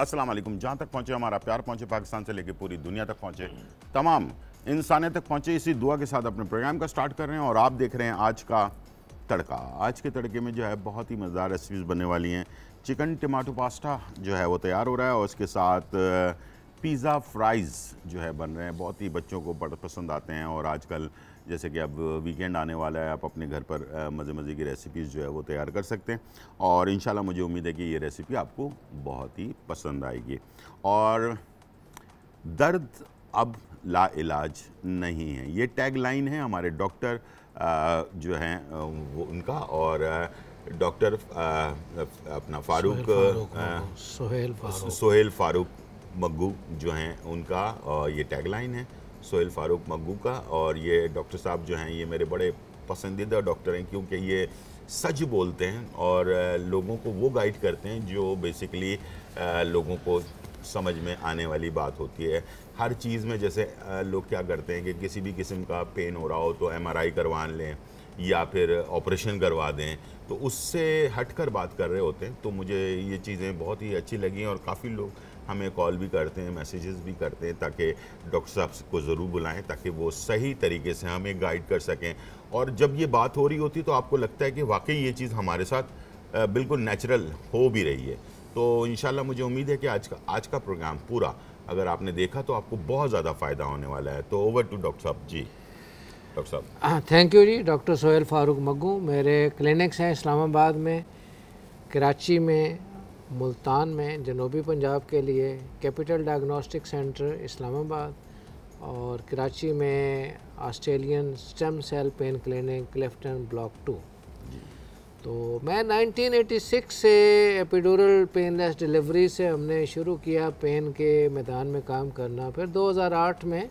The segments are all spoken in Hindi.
अस्सलाम वालेकुम जहाँ तक पहुँचे हमारा प्यार पहुँचे पाकिस्तान से लेकर पूरी दुनिया तक पहुँचे तमाम इंसानियत तक पहुँचे इसी दुआ के साथ अपने प्रोग्राम का स्टार्ट कर रहे हैं और आप देख रहे हैं आज का तड़का आज के तड़के में जो है बहुत ही मज़ेदार रेसिपीज़ बनने वाली हैं चिकन टमाटो पास्ता जो है वो तैयार हो रहा है और उसके साथ पिज़्ज़ा uh, फ्राइज़ जो है बन रहे हैं बहुत ही बच्चों को बड़ा पसंद आते हैं और आजकल जैसे कि अब वीकेंड आने वाला है आप अपने घर पर मज़े मज़े की रेसिपीज़ जो है वो तैयार कर सकते हैं और इन मुझे उम्मीद है कि ये रेसिपी आपको बहुत ही पसंद आएगी और दर्द अब ला इलाज नहीं है ये टैग लाइन है हमारे डॉक्टर जो हैं उनका और डॉक्टर अपना फारूक सोहेल फारूक सोहेल फारूक मग्गू जो हैं उनका ये टैग लाइन है सोहेल फारूक मग्गू का और ये डॉक्टर साहब जो हैं ये मेरे बड़े पसंदीदा डॉक्टर हैं क्योंकि ये सच बोलते हैं और लोगों को वो गाइड करते हैं जो बेसिकली लोगों को समझ में आने वाली बात होती है हर चीज़ में जैसे लोग क्या करते हैं कि किसी भी किस्म का पेन हो रहा हो तो एमआरआई करवा लें या फिर ऑपरेशन करवा दें तो उससे हटकर बात कर रहे होते हैं तो मुझे ये चीज़ें बहुत ही अच्छी लगी और काफ़ी लोग हमें कॉल भी करते हैं मैसेजेस भी करते हैं ताकि डॉक्टर साहब को ज़रूर बुलाएं ताकि वो सही तरीके से हमें गाइड कर सकें और जब ये बात हो रही होती तो आपको लगता है कि वाकई ये चीज़ हमारे साथ बिल्कुल नेचुरल हो भी रही है तो इन मुझे उम्मीद है कि आज का आज का प्रोग्राम पूरा अगर आपने देखा तो आपको बहुत ज़्यादा फ़ायदा होने वाला है तो ओवर टू डॉक्टर साहब जी डॉक्टर साहब thank you ji doctor Sohail Farooq Maggu मेरे क्लिनिक्स हैं इस्लामाबाद में कराची में मुल्तान में जनूबी पंजाब के लिए कैपिटल डायग्नोस्टिक सेंटर इस्लामाबाद और कराची में Australian stem cell pain clinic Clifton block two तो मैं 1986 से एपिडोरल पेनलेस डिलीवरी से हमने शुरू किया पेन के मैदान में काम करना फिर 2008 में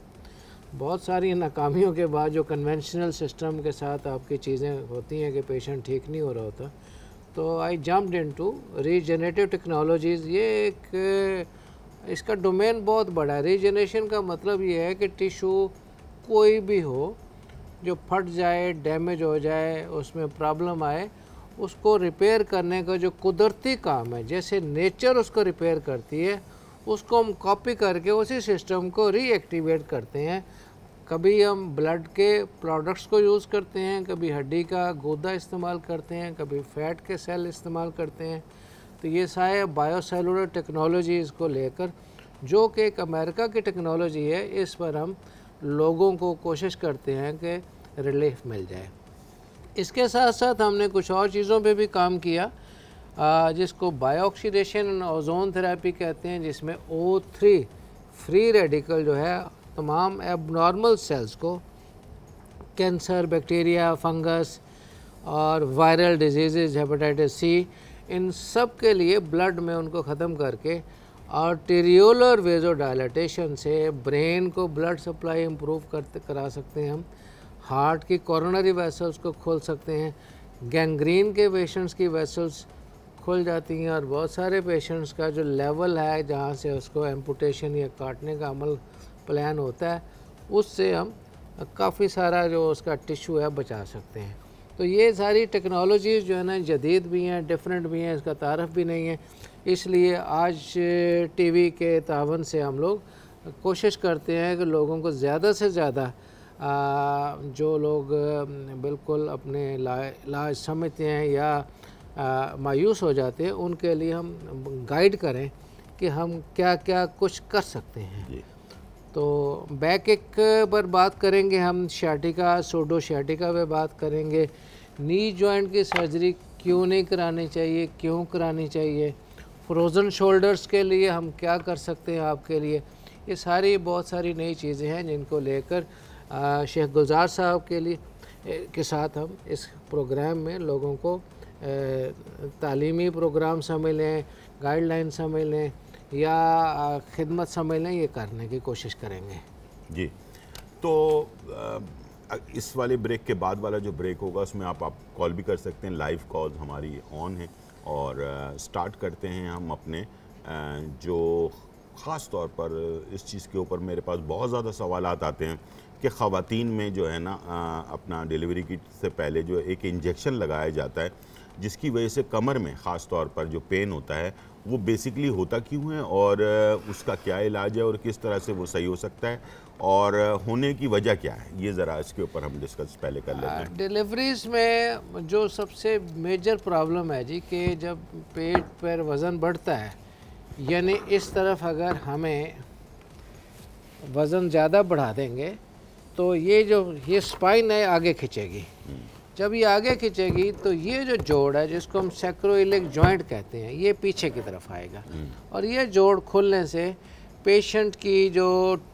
बहुत सारी नाकामियों के बाद जो कन्वेंशनल सिस्टम के साथ आपकी चीज़ें होती हैं कि पेशेंट ठीक नहीं हो रहा होता तो I jumped into regenerative technologies ये एक इसका डोमेन बहुत बड़ा है रीजनरेशन का मतलब ये है कि टिशू कोई भी हो जो फट जाए डैमेज हो जाए उसमें प्रॉब्लम आए उसको रिपेयर करने का जो कुदरती काम है जैसे नेचर उसको रिपेयर करती है उसको हम कॉपी करके उसी सिस्टम को रीएक्टिवेट करते हैं कभी हम ब्लड के प्रोडक्ट्स को यूज़ करते हैं कभी हड्डी का गोदा इस्तेमाल करते हैं कभी फैट के सेल इस्तेमाल करते हैं तो ये सारे बायोसेलुलर टेक्नोलॉजीज़ को लेकर जो कि एक अमेरिका की टेक्नोलॉजी है इस पर हम लोगों को कोशिश करते हैं कि रिलीफ मिल जाए इसके साथ साथ हमने कुछ और चीज़ों पे भी काम किया जिसको बायोक्सीडेशन ओजोन थेरेपी कहते हैं जिसमें ओ थ्री फ्री रेडिकल जो है तमाम एबनॉर्मल सेल्स को कैंसर बैक्टीरिया फंगस और वायरल डिजीज़ हेपेटाइटिस सी इन सब के लिए ब्लड में उनको ख़त्म करके वेजो वेजोडायलाटेशन से ब्रेन को ब्लड सप्लाई इम्प्रूव करा सकते हैं हम हार्ट की कॉरोनरी वेसल्स को खोल सकते हैं गैंग्रीन के पेशेंट्स की वेसल्स खुल जाती हैं और बहुत सारे पेशेंट्स का जो लेवल है जहाँ से उसको एम्पूटेशन या काटने का अमल प्लान होता है उससे हम काफ़ी सारा जो उसका टिश्यू है बचा सकते हैं तो ये सारी टेक्नोलॉजीज़ जो है ना जदीद भी हैं डिफरेंट भी हैं इसका तारफ़ भी नहीं है इसलिए आज टीवी के तावन से हम लोग कोशिश करते हैं कि लोगों को ज़्यादा से ज़्यादा जो लोग बिल्कुल अपने लाज समझते हैं या आ, मायूस हो जाते हैं उनके लिए हम गाइड करें कि हम क्या क्या कुछ कर सकते हैं तो बैक एक पर बात करेंगे हम शाटिका सोडो शाटिका पर बात करेंगे नी जॉइंट की सर्जरी क्यों नहीं करानी चाहिए क्यों करानी चाहिए फ्रोज़न शोल्डर्स के लिए हम क्या कर सकते हैं आपके लिए ये सारी बहुत सारी नई चीज़ें हैं जिनको लेकर शेख गुलजार साहब के लिए के साथ हम इस प्रोग्राम में लोगों को तालीमी प्रोग्राम समझ लें गाइडलाइन समझ लें या खिदमत समझ लें ये करने की कोशिश करेंगे जी तो इस वाले ब्रेक के बाद वाला जो ब्रेक होगा उसमें आप आप कॉल भी कर सकते हैं लाइव कॉल हमारी ऑन है और स्टार्ट करते हैं हम अपने जो ख़ास तौर पर इस चीज़ के ऊपर मेरे पास बहुत ज़्यादा सवाल आते हैं कि ख़वातीन में जो है ना अपना डिलीवरी की से पहले जो एक इंजेक्शन लगाया जाता है जिसकी वजह से कमर में ख़ास तौर पर जो पेन होता है वो बेसिकली होता क्यों है और उसका क्या इलाज है और किस तरह से वो सही हो सकता है और होने की वजह क्या है ये ज़रा इसके ऊपर हम डिस्कस पहले कर लेते हैं डिलीवरीज हाँ, में जो सबसे मेजर प्रॉब्लम है जी कि जब पेट पर वज़न बढ़ता है यानी इस तरफ अगर हमें वज़न ज़्यादा बढ़ा देंगे तो ये जो ये स्पाइन है आगे खिंचेगी हम्म। जब ये आगे खींचेगी तो ये जो जोड़ है जिसको हम सेक्रोइलिक जॉइंट कहते हैं ये पीछे की तरफ आएगा हम्म। और ये जोड़ खुलने से पेशेंट की जो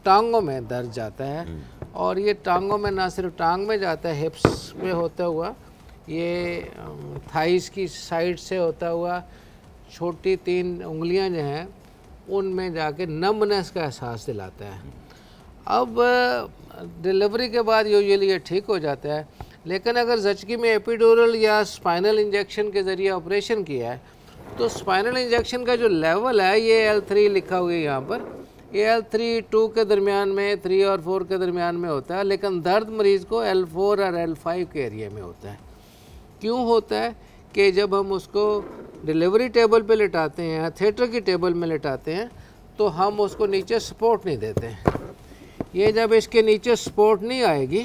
टांगों में दर्द जाता है हम्म। और ये टांगों में ना सिर्फ टांग में जाता है हिप्स में होता हुआ ये थाइस की साइड से होता हुआ छोटी तीन उंगलियां जो हैं उनमें जाके नमनेस का एहसास दिलाता है हम्म। अब डिलीवरी के बाद यूजली ये ठीक हो जाता है लेकिन अगर जचगी में एपिडोरल या स्पाइनल इंजेक्शन के ज़रिए ऑपरेशन किया है तो स्पाइनल इंजेक्शन का जो लेवल है ये एल थ्री लिखा हुआ है यहाँ पर ये एल थ्री टू के दरमियान में थ्री और फोर के दरमियान में होता है लेकिन दर्द मरीज़ को एल फोर और एल फाइव के एरिया में होता है क्यों होता है कि जब हम उसको डिलीवरी टेबल पे लेटाते हैं या थिएटर की टेबल में लेटाते हैं तो हम उसको नीचे सपोर्ट नहीं देते हैं ये जब इसके नीचे स्पोर्ट नहीं आएगी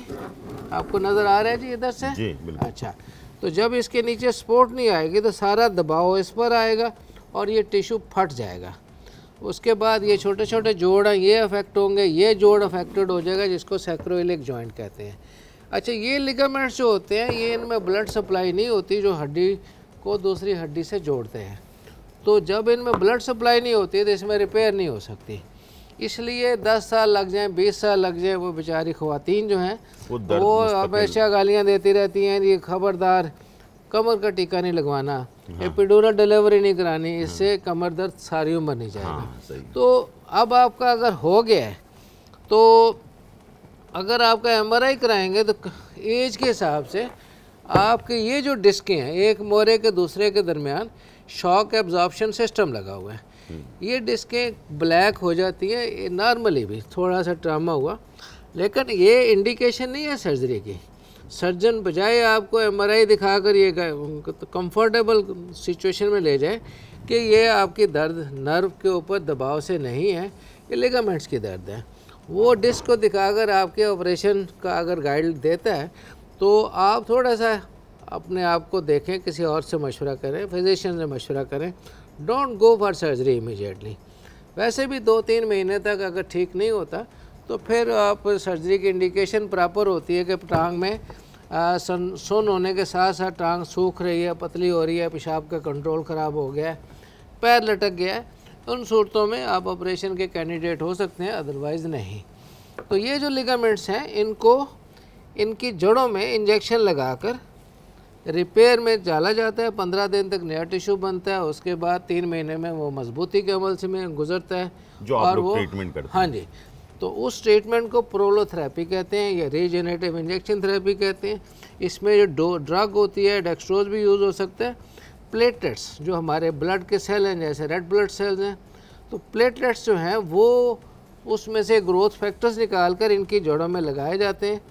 आपको नज़र आ रहा है जी इधर से जी अच्छा तो जब इसके नीचे स्पोर्ट नहीं आएगी तो सारा दबाव इस पर आएगा और ये टिश्यू फट जाएगा उसके बाद ये छोटे छोटे जोड़ हैं ये अफेक्ट होंगे ये जोड़ अफेक्टेड हो जाएगा जिसको सेक्रोइलिक जॉइंट कहते हैं अच्छा ये लिगामेंट्स जो होते हैं ये इनमें ब्लड सप्लाई नहीं होती जो हड्डी को दूसरी हड्डी से जोड़ते हैं तो जब इनमें ब्लड सप्लाई नहीं होती तो इसमें रिपेयर नहीं हो सकती इसलिए दस साल लग जाए बीस साल लग जाए वो बेचारी खुवान जो हैं वो, हमेशा गालियाँ देती रहती हैं ये खबरदार कमर का टीका नहीं लगवाना हाँ। एपिडोरल डिलीवरी नहीं करानी इससे हाँ। कमर दर्द सारी उम्र नहीं जाएगा हाँ, तो अब आपका अगर हो गया है तो अगर आपका एम कराएंगे तो एज के हिसाब से आपके ये जो डिस्कें हैं एक मोरे के दूसरे के दरमियान शॉक एब्जॉर्प्शन सिस्टम लगा हुआ है हम्म। ये डिस्कें ब्लैक हो जाती हैं नॉर्मली भी थोड़ा सा ट्रामा हुआ लेकिन ये इंडिकेशन नहीं है सर्जरी की सर्जन बजाय आपको एमआरआई दिखाकर ये कंफर्टेबल सिचुएशन में ले जाए कि ये आपकी दर्द नर्व के ऊपर दबाव से नहीं है ये लिगामेंट्स की दर्द है वो डिस्क को दिखाकर आपके ऑपरेशन का अगर गाइड देता है तो आप थोड़ा सा अपने आप को देखें किसी और से मशवरा करें फिजिशियन से मशवरा करें don't go for surgery immediately वैसे भी दो तीन महीने तक अगर ठीक नहीं होता तो फिर आप सर्जरी की इंडिकेशन प्रॉपर होती है कि टांग में आ, सन सुन होने के साथ साथ टांग सूख रही है पतली हो रही है पेशाब का कंट्रोल ख़राब हो गया है पैर लटक गया है तो उन सूरतों में आप ऑपरेशन के कैंडिडेट हो सकते हैं अदरवाइज़ नहीं तो ये जो लिगामेंट्स हैं इनको इनकी जड़ों में इंजेक्शन लगाकर रिपेयर में डाला जाता है पंद्रह दिन तक नया टिश्यू बनता है उसके बाद तीन महीने में वो मजबूती के अमल से में गुजरता है जो और वो ट्रीटमेंट करते हैं हाँ जी तो उस ट्रीटमेंट को प्रोलोथेरेपी कहते हैं या रीजेनेटिव इंजेक्शन थेरेपी कहते हैं इसमें जो ड्रग होती है डेक्सट्रोज भी यूज़ हो सकता है प्लेटलेट्स जो हमारे ब्लड के सेल हैं जैसे रेड ब्लड सेल्स हैं तो प्लेटलेट्स जो हैं वो उसमें से ग्रोथ फैक्टर्स निकाल कर इनकी जड़ों में लगाए जाते हैं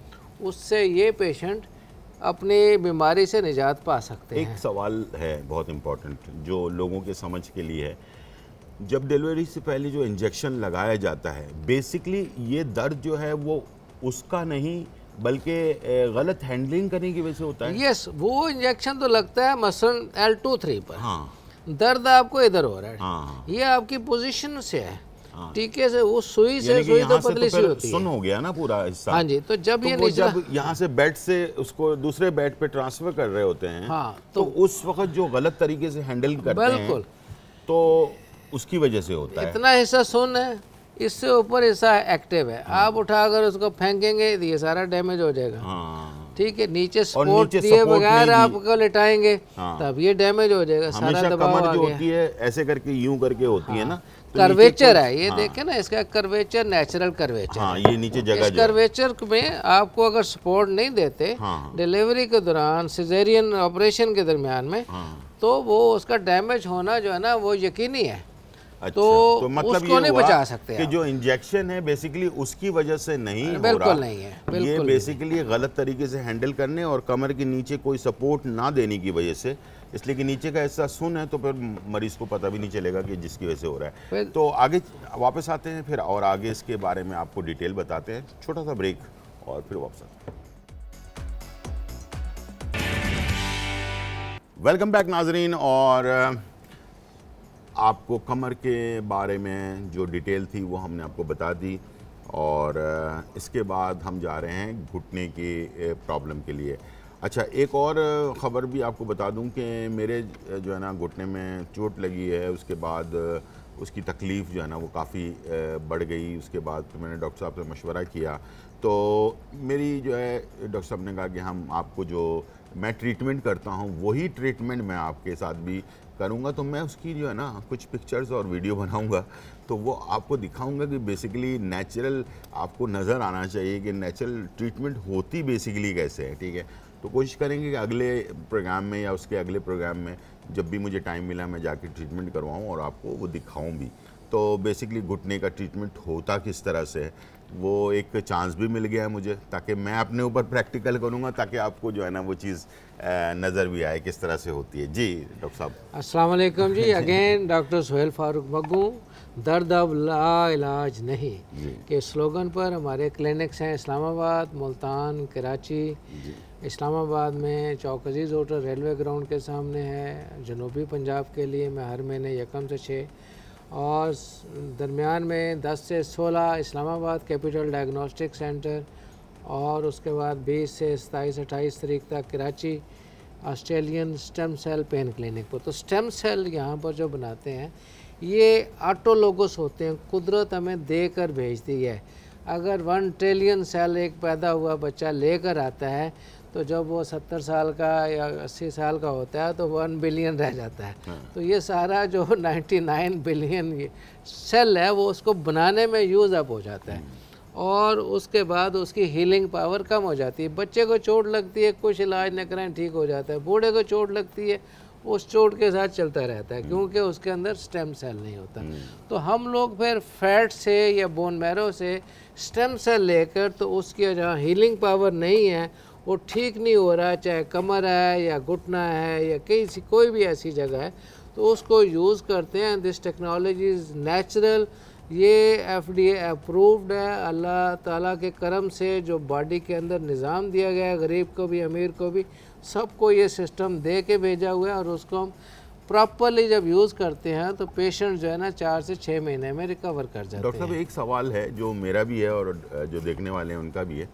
उससे ये पेशेंट अपने बीमारी से निजात पा सकते एक हैं एक सवाल है बहुत इम्पोर्टेंट जो लोगों के समझ के लिए है जब डिलीवरी से पहले जो इंजेक्शन लगाया जाता है बेसिकली ये दर्द जो है वो उसका नहीं बल्कि गलत हैंडलिंग करने की वजह से होता है यस yes, वो इंजेक्शन तो लगता है मसलन एल टू थ्री पर हाँ दर्द आपको इधर हो रहा है हाँ।, हाँ। ये आपकी पोजीशन से है टीके हाँ। से वो सुई से सुई तो, तो पतली सी होती है सुन हो गया ना पूरा हिस्सा हाँ जी तो जब तो ये जब यहाँ से बेड से उसको दूसरे बेड पे ट्रांसफर कर रहे होते हैं हाँ तो, तो उस वक्त जो गलत तरीके से हैंडल करते हैं बिल्कुल तो उसकी वजह से होता है इतना हिस्सा सुन है इससे ऊपर हिस्सा एक्टिव है हाँ। आप उठा अगर उसको फेंकेंगे तो ये सारा डैमेज हो जाएगा हाँ। ठीक है नीचे सपोर्ट दिए बगैर आपको लिटाएंगे तब ये डैमेज हो जाएगा सारा दबाव गया। होती है ऐसे करके यूं करके होती है ना तो कर्वेचर है ये हाँ। देखें ना इसका कर्वेचर नेचुरल कर्वेचर हाँ, ये नीचे जगह इस कर्वेचर में आपको अगर सपोर्ट नहीं देते हाँ। डिलीवरी हाँ। के दौरान सिजेरियन ऑपरेशन के दरमियान में हाँ। तो वो उसका डैमेज होना जो है ना वो यकीनी है अच्छा, तो, तो मतलब उसको नहीं बचा सकते कि जो इंजेक्शन है बेसिकली उसकी वजह से नहीं बिल्कुल हो रहा। नहीं है बिल्कुल ये बेसिकली गलत तरीके से हैंडल करने और कमर के नीचे कोई सपोर्ट ना देने की वजह से इसलिए कि नीचे का हिस्सा सुन है तो फिर मरीज को पता भी नहीं चलेगा कि जिसकी वजह से हो रहा है तो आगे वापस आते हैं फिर और आगे इसके बारे में आपको डिटेल बताते हैं छोटा सा ब्रेक और फिर वापस आते हैं वेलकम बैक नाजरीन और आपको कमर के बारे में जो डिटेल थी वो हमने आपको बता दी और इसके बाद हम जा रहे हैं घुटने की प्रॉब्लम के लिए अच्छा एक और ख़बर भी आपको बता दूं कि मेरे जो है ना घुटने में चोट लगी है उसके बाद उसकी तकलीफ़ जो है ना वो काफ़ी बढ़ गई उसके बाद फिर मैंने डॉक्टर साहब से मशवरा किया तो मेरी जो है डॉक्टर साहब ने कहा कि हम आपको जो मैं ट्रीटमेंट करता हूँ वही ट्रीटमेंट मैं आपके साथ भी करूँगा तो मैं उसकी जो है ना कुछ पिक्चर्स और वीडियो बनाऊँगा तो वो आपको दिखाऊँगा कि बेसिकली नेचुरल आपको नज़र आना चाहिए कि नेचुरल ट्रीटमेंट होती बेसिकली कैसे है ठीक है तो कोशिश करेंगे कि अगले प्रोग्राम में या उसके अगले प्रोग्राम में जब भी मुझे टाइम मिला मैं जाके ट्रीटमेंट करवाऊँ और आपको वो दिखाऊँ भी तो बेसिकली घुटने का ट्रीटमेंट होता किस तरह से है वो एक चांस भी मिल गया है मुझे ताकि मैं अपने ऊपर प्रैक्टिकल करूँगा ताकि आपको जो है ना वो चीज़ नज़र भी आए किस तरह से होती है जी डॉक्टर साहब अस्सलाम जी अगेन डॉक्टर सोहेल फारूक बग्गू दर्द अब ला इलाज नहीं के स्लोगन पर हमारे क्लिनिक्स हैं इस्लामाबाद मुल्तान कराची इस्लामाबाद में Chowk Aziz hotel railway ground के सामने है जनूबी पंजाब के लिए मैं हर महीने यकम से छः और दरमियान में 10 से 16 इस्लामाबाद कैपिटल डायग्नोस्टिक सेंटर और उसके बाद 20 से सताईस अट्ठाईस तरीक तक Karachi Australian stem cell pain clinic पर तो स्टेम सेल यहाँ पर जो बनाते हैं ये आटो लोगोस होते हैं कुदरत हमें दे कर भेजती है अगर वन ट्रिलियन सेल एक पैदा हुआ बच्चा लेकर आता है तो जब वो सत्तर साल का या अस्सी साल का होता है तो वन बिलियन रह जाता है हाँ। तो ये सारा जो नाइन्टी नाइन बिलियन सेल है वो उसको बनाने में यूज़ अप हो जाता है हम्म। और उसके बाद उसकी हीलिंग पावर कम हो जाती है बच्चे को चोट लगती है कुछ इलाज न करें ठीक हो जाता है बूढ़े को चोट लगती है उस चोट के साथ चलता रहता है हम्म। क्योंकि उसके अंदर स्टेम सेल नहीं होता नहीं। हम्म। तो हम लोग फिर फैट से या बोन मैरो से स्टेम सेल लेकर तो उसकी जहाँ हीलिंग पावर नहीं है वो ठीक नहीं हो रहा है चाहे कमर है या घुटना है या कहीं कोई भी ऐसी जगह है तो उसको यूज़ करते हैं दिस टेक्नोलॉजी इज़ नेचुरल ये एफ डी अप्रूव्ड है अल्लाह ताला के करम से जो बॉडी के अंदर निज़ाम दिया गया है गरीब को भी अमीर को भी सबको ये सिस्टम दे के भेजा हुआ है और उसको हम प्रॉपरली जब यूज़ करते हैं तो पेशेंट जो है ना चार से छः महीने में रिकवर कर जाते हैं डॉक्टर साहब एक सवाल है जो मेरा भी है और जो देखने वाले हैं उनका भी है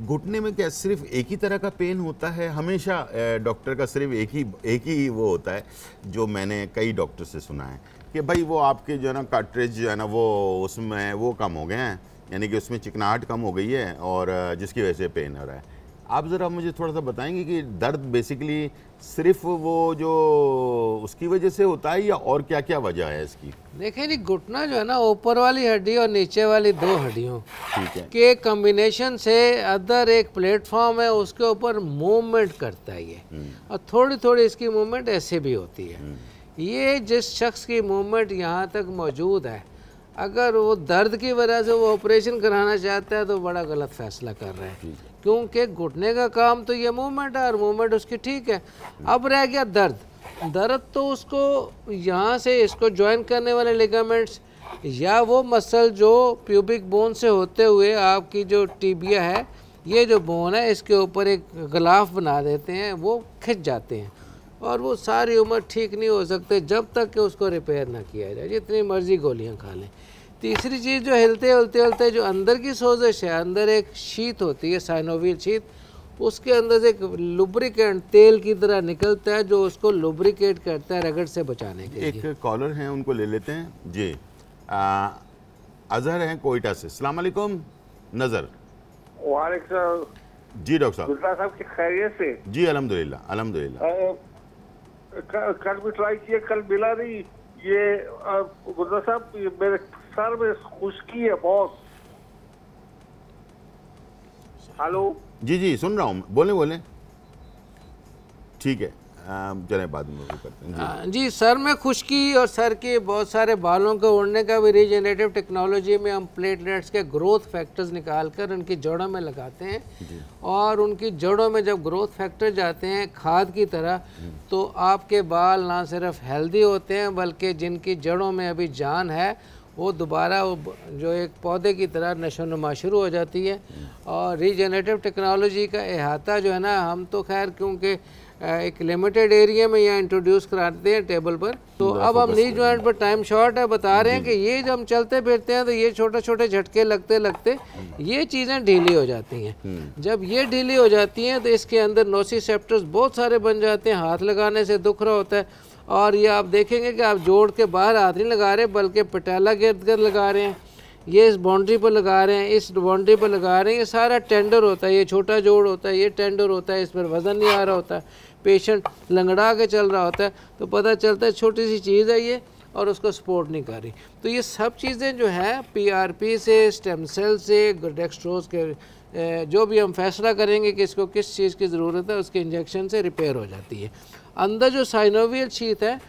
घुटने में क्या सिर्फ एक ही तरह का पेन होता है हमेशा डॉक्टर का सिर्फ एक ही एक ही वो होता है जो मैंने कई डॉक्टर से सुना है कि भाई वो आपके जो है ना कार्ट्रेज जो है ना वो उसमें वो कम हो गए हैं यानी कि उसमें चिकनाहट कम हो गई है और जिसकी वजह से पेन हो रहा है आप ज़रा मुझे थोड़ा सा बताएंगे कि दर्द बेसिकली सिर्फ वो जो उसकी वजह से होता है या और क्या क्या वजह है इसकी देखिए नहीं घुटना जो है ना ऊपर वाली हड्डी और नीचे वाली दो हड्डियों के कम्बिनेशन से अदर एक प्लेटफॉर्म है उसके ऊपर मूवमेंट करता है ये हम्म। और थोड़ी थोड़ी इसकी मूवमेंट ऐसे भी होती है हम्म। ये जिस शख्स की मूवमेंट यहाँ तक मौजूद है अगर वो दर्द की वजह से वो ऑपरेशन कराना चाहता है तो बड़ा गलत फैसला कर रहे है क्योंकि घुटने का काम तो ये मूवमेंट है और मूवमेंट उसकी ठीक है अब रह गया दर्द दर्द तो उसको यहाँ से इसको ज्वाइन करने वाले लिगामेंट्स या वो मसल जो प्यूबिक बोन से होते हुए आपकी जो टीबिया है ये जो बोन है इसके ऊपर एक गलाफ बना देते हैं वो खिंच जाते हैं और वो सारी उम्र ठीक नहीं हो सकते जब तक कि उसको रिपेयर ना किया जाए जितनी मर्ज़ी गोलियाँ खा लें तीसरी चीज़ जो हिलते हिलते हिलते जो अंदर की सोजिश है अंदर एक शीत होती है साइनोविल शीत उसके अंदर से एक लुब्रिकेंट तेल की तरह निकलता है जो उसको लुब्रिकेट करता है रगड़ से बचाने के एक कॉलर हैं उनको ले लेते हैं जी अजहर हैं कोयटा से सलामकुम नज़र जी डॉक्टर साहब की खैरियत से जी अलहमदुल्ला अलहमदुल्ला कल भी ट्राई किया कल मिला नहीं ये गुजरा साहब मेरे सर्विस खुशकी है बॉस हेलो जी जी सुन रहा हूँ बोले बोले ठीक है चले बाद में करते हैं जी।, जी सर में खुशकी और सर के बहुत सारे बालों को उड़ने का भी रीजनरेटिव टेक्नोलॉजी में हम प्लेटलेट्स के ग्रोथ फैक्टर्स निकाल कर उनकी जड़ों में लगाते हैं और उनकी जड़ों में जब ग्रोथ फैक्टर जाते हैं खाद की तरह तो आपके बाल ना सिर्फ हेल्दी होते हैं बल्कि जिनकी जड़ों में अभी जान है वो दोबारा जो एक पौधे की तरह नशो नुमा शुरू हो जाती है और रीजनरेटिव टेक्नोलॉजी का अहाता जो है ना हम तो खैर क्योंकि एक लिमिटेड एरिया में यहाँ इंट्रोड्यूस कराते हैं टेबल पर तो अब हम नी ज्वाइंट पर टाइम शॉर्ट है बता रहे हैं कि ये जब हम चलते फिरते हैं तो ये छोटे छोटे झटके लगते लगते ये चीज़ें ढीली हो जाती हैं हम्म। जब ये ढीली हो जाती हैं तो इसके अंदर नोसी सेप्टर्स बहुत सारे बन जाते हैं हाथ लगाने से दुख रहा होता है और ये आप देखेंगे कि आप जोड़ के बाहर हाथ नहीं लगा रहे बल्कि पटाला के इर्द लगा रहे हैं ये इस बाउंड्री पर लगा रहे हैं इस बाउंड्री पर लगा रहे हैं ये सारा टेंडर होता है ये छोटा जोड़ होता है ये टेंडर होता है इस पर वज़न नहीं आ रहा होता है पेशेंट लंगड़ा के चल रहा होता है तो पता चलता है छोटी सी चीज़ है ये और उसको सपोर्ट नहीं कर रही तो ये सब चीज़ें जो हैं पीआरपी से स्टेम सेल से डेक्सट्रोज के जो भी हम फैसला करेंगे कि इसको किस चीज़ की ज़रूरत है उसके इंजेक्शन से रिपेयर हो जाती है अंदर जो साइनोवियल शीत है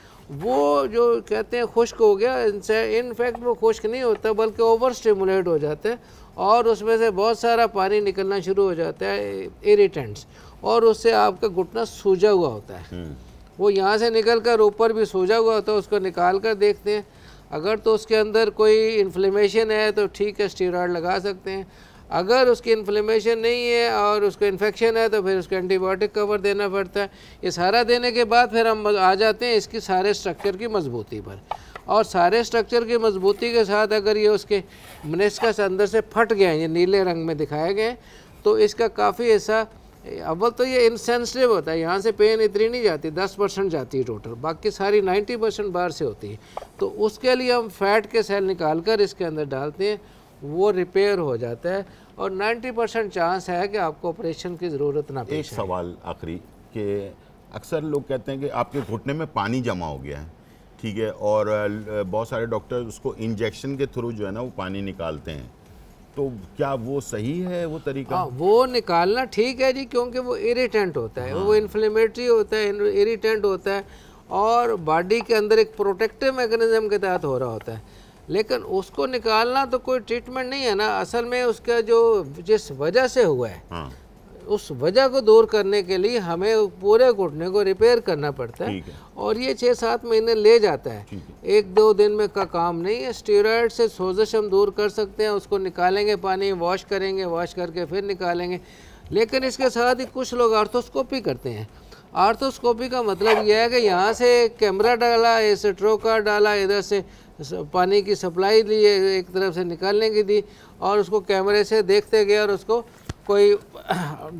वो जो कहते हैं खुश्क हो गया इनसे इनफैक्ट वो खुश्क नहीं होता बल्कि ओवर स्टिमुलेट हो जाते हैं और उसमें से बहुत सारा पानी निकलना शुरू हो जाता है इरीटेंट्स और उससे आपका घुटना सूजा हुआ होता है हम्म। वो यहाँ से निकल कर ऊपर भी सूजा हुआ होता है उसको निकाल कर देखते हैं अगर तो उसके अंदर कोई इन्फ्लेमेशन है तो ठीक है स्टीरॉयड लगा सकते हैं अगर उसकी इन्फ्लेमेशन नहीं है और उसको इन्फेक्शन है तो फिर उसको एंटीबायोटिक कवर देना पड़ता है ये सारा देने के बाद फिर हम आ जाते हैं इसकी सारे स्ट्रक्चर की मजबूती पर और सारे स्ट्रक्चर की मजबूती के साथ अगर ये उसके मनिस्कस अंदर से फट गए हैं ये नीले रंग में दिखाए गए तो इसका काफ़ी ऐसा अव्वल तो ये इनसेंसिटिव होता है यहाँ से पेन इतनी नहीं जाती दस परसेंट जाती है टोटल बाकी सारी नाइन्टी परसेंट बाहर से होती है तो उसके लिए हम फैट के सेल निकाल कर इसके अंदर डालते हैं वो रिपेयर हो जाता है और 90 परसेंट चांस है कि आपको ऑपरेशन की ज़रूरत ना एक सवाल आखिरी कि अक्सर लोग कहते हैं कि आपके घुटने में पानी जमा हो गया है ठीक है और बहुत सारे डॉक्टर उसको इंजेक्शन के थ्रू जो है ना वो पानी निकालते हैं तो क्या वो सही है वो तरीका आ, हाँ, वो निकालना ठीक है जी क्योंकि वो इरीटेंट होता है हाँ। वो इन्फ्लेमेटरी होता है इरीटेंट होता है और बॉडी के अंदर एक प्रोटेक्टिव मैकेनिज्म के तहत हो रहा होता है लेकिन उसको निकालना तो कोई ट्रीटमेंट नहीं है ना असल में उसका जो जिस वजह से हुआ है हाँ। उस वजह को दूर करने के लिए हमें पूरे घुटने को रिपेयर करना पड़ता है और ये छः सात महीने ले जाता है एक दो दिन में का काम नहीं है स्टेरॉयड से सोजश हम दूर कर सकते हैं उसको निकालेंगे पानी वॉश करेंगे वॉश करके फिर निकालेंगे लेकिन इसके साथ ही कुछ लोग आर्थोस्कोपी करते हैं आर्थोस्कोपी का मतलब यह है कि यहाँ से कैमरा डाला इस ट्रोका डाला इधर से पानी की सप्लाई लिए एक तरफ से निकालने की दी और उसको कैमरे से देखते गए और उसको कोई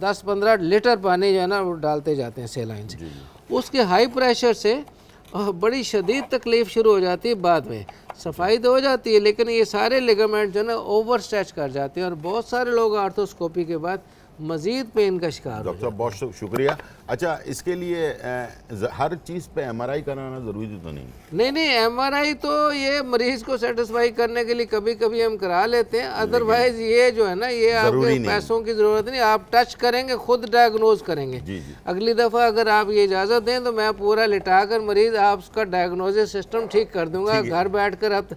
10-15 लीटर पानी जो है ना वो डालते जाते हैं सेलाइन से उसके हाई प्रेशर से बड़ी शदीद तकलीफ़ शुरू हो जाती है बाद में सफाई तो हो जाती है लेकिन ये सारे लिगामेंट जो है ना ओवर स्ट्रेच कर जाते हैं और बहुत सारे लोग आर्थोस्कोपी के बाद मज़ीद पेन का शिकार डॉक्टर साहब बहुत शुक्रिया अच्छा इसके लिए हर चीज़ पे एमआरआई कराना ज़रूरी तो नहीं नहीं नहीं एमआरआई तो ये मरीज़ को सेटिस्फाई करने के लिए कभी कभी हम करा लेते हैं अदरवाइज ये जो है ना ये आपके पैसों की ज़रूरत नहीं आप टच करेंगे खुद डायग्नोज करेंगे जी जी। अगली दफ़ा अगर आप ये इजाज़त दें तो मैं पूरा लिटा कर मरीज़ आप उसका डायग्नोजिस सिस्टम ठीक कर दूंगा घर बैठ कर आप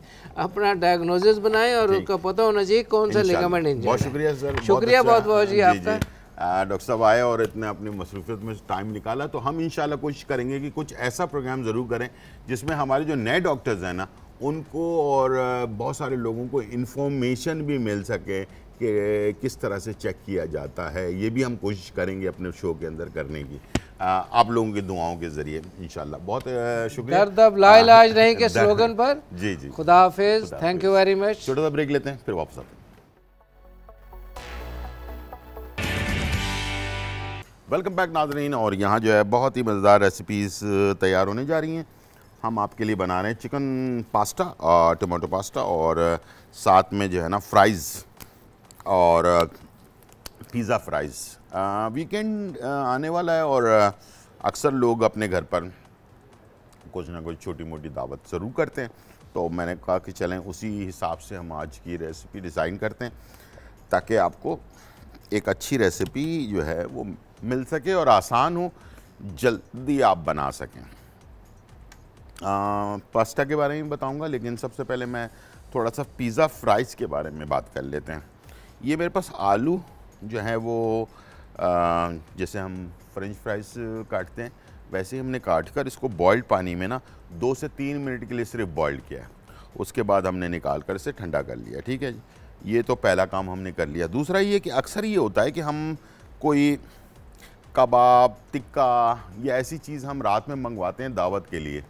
अपना डायग्नोजिस बनाए और उसका पता होना चाहिए कौन सा लिगामेंट शुक्रिया शुक्रिया अच्छा बहुत बहुत जी आपका डॉक्टर साहब आए और इतने अपनी मसरूफियत में टाइम निकाला तो हम इन कोशिश करेंगे कि कुछ ऐसा प्रोग्राम ज़रूर करें जिसमें हमारे जो नए डॉक्टर्स हैं ना उनको और बहुत सारे लोगों को इन्फॉर्मेशन भी मिल सके कि किस तरह से चेक किया जाता है ये भी हम कोशिश करेंगे अपने शो के अंदर करने की आप लोगों की दुआओं के जरिए इंशाल्लाह बहुत शुक्रिया लाइलाज नहीं के स्लोगन पर जी जी खुदा हाफिज थैंक यू वेरी मच छोटा सा ब्रेक लेते हैं फिर वापस आते हैं वेलकम बैक नाजरीन और यहाँ जो है बहुत ही मज़ेदार रेसिपीज़ तैयार होने जा रही हैं हम आपके लिए बना रहे हैं चिकन पास्ता और टमाटो पास्ता और साथ में जो है ना फ्राइज़ और पिज़्ज़ा फ्राइज़ वीकेंड आने वाला है और अक्सर लोग अपने घर पर कुछ ना कुछ छोटी मोटी दावत ज़रूर करते हैं तो मैंने कहा कि चलें उसी हिसाब से हम आज की रेसिपी डिज़ाइन करते हैं ताकि आपको एक अच्छी रेसिपी जो है वो मिल सके और आसान हो जल्दी आप बना सकें पास्ता के बारे में बताऊंगा लेकिन सबसे पहले मैं थोड़ा सा पिज़्ज़ा फ्राइज़ के बारे में बात कर लेते हैं ये मेरे पास आलू जो है वो आ, जैसे हम फ्रेंच फ्राइज़ काटते हैं वैसे ही हमने काट कर इसको बॉयल्ड पानी में ना दो से तीन मिनट के लिए सिर्फ बॉयल किया है उसके बाद हमने निकाल कर इसे ठंडा कर लिया ठीक है ये तो पहला काम हमने कर लिया दूसरा ये कि अक्सर ये होता है कि हम कोई कबाब टिक्का ये ऐसी चीज़ हम रात में मंगवाते हैं दावत के लिए